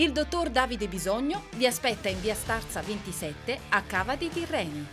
Il dottor Davide Bisogno vi aspetta in via Starza 27 a Cava di Tirreni.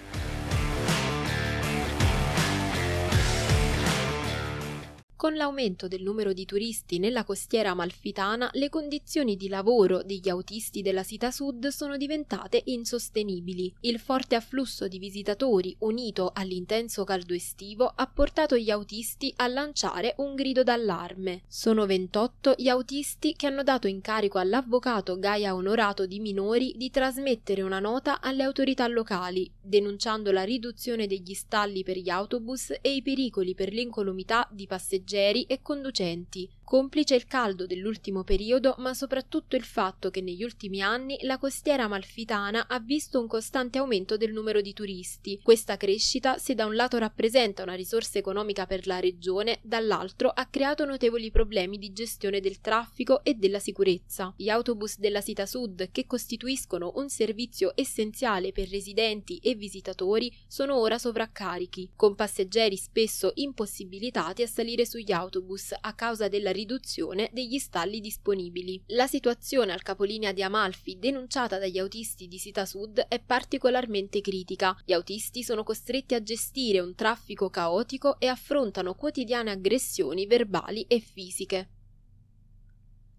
Con l'aumento del numero di turisti nella costiera amalfitana, le condizioni di lavoro degli autisti della Sita Sud sono diventate insostenibili. Il forte afflusso di visitatori, unito all'intenso caldo estivo, ha portato gli autisti a lanciare un grido d'allarme. Sono 28 gli autisti che hanno dato incarico all'avvocato Gaia Onorato di Minori di trasmettere una nota alle autorità locali, denunciando la riduzione degli stalli per gli autobus e i pericoli per l'incolumità di passeggeri leggeri e conducenti complice il caldo dell'ultimo periodo ma soprattutto il fatto che negli ultimi anni la costiera amalfitana ha visto un costante aumento del numero di turisti. Questa crescita se da un lato rappresenta una risorsa economica per la regione, dall'altro ha creato notevoli problemi di gestione del traffico e della sicurezza. Gli autobus della Sita Sud, che costituiscono un servizio essenziale per residenti e visitatori, sono ora sovraccarichi, con passeggeri spesso impossibilitati a salire sugli autobus a causa della riduzione degli stalli disponibili. La situazione al capolinea di Amalfi, denunciata dagli autisti di Sita Sud, è particolarmente critica. Gli autisti sono costretti a gestire un traffico caotico e affrontano quotidiane aggressioni verbali e fisiche.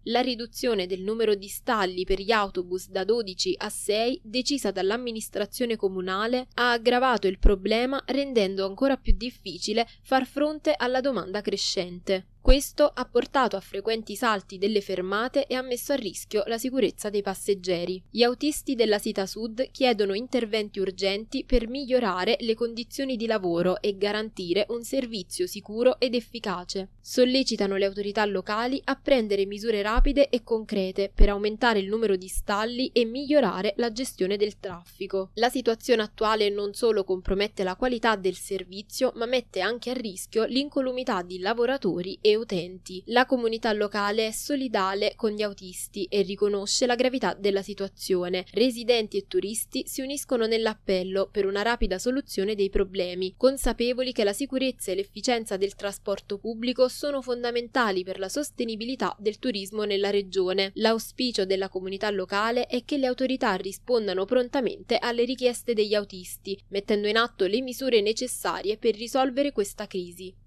La riduzione del numero di stalli per gli autobus da 12 a 6, decisa dall'amministrazione comunale, ha aggravato il problema rendendo ancora più difficile far fronte alla domanda crescente. Questo ha portato a frequenti salti delle fermate e ha messo a rischio la sicurezza dei passeggeri. Gli autisti della Sita Sud chiedono interventi urgenti per migliorare le condizioni di lavoro e garantire un servizio sicuro ed efficace. Sollecitano le autorità locali a prendere misure rapide e concrete per aumentare il numero di stalli e migliorare la gestione del traffico. La situazione attuale non solo compromette la qualità del servizio, ma mette anche a rischio l'incolumità di lavoratori e utenti. La comunità locale è solidale con gli autisti e riconosce la gravità della situazione. Residenti e turisti si uniscono nell'appello per una rapida soluzione dei problemi, consapevoli che la sicurezza e l'efficienza del trasporto pubblico sono fondamentali per la sostenibilità del turismo nella regione. L'auspicio della comunità locale è che le autorità rispondano prontamente alle richieste degli autisti, mettendo in atto le misure necessarie per risolvere questa crisi.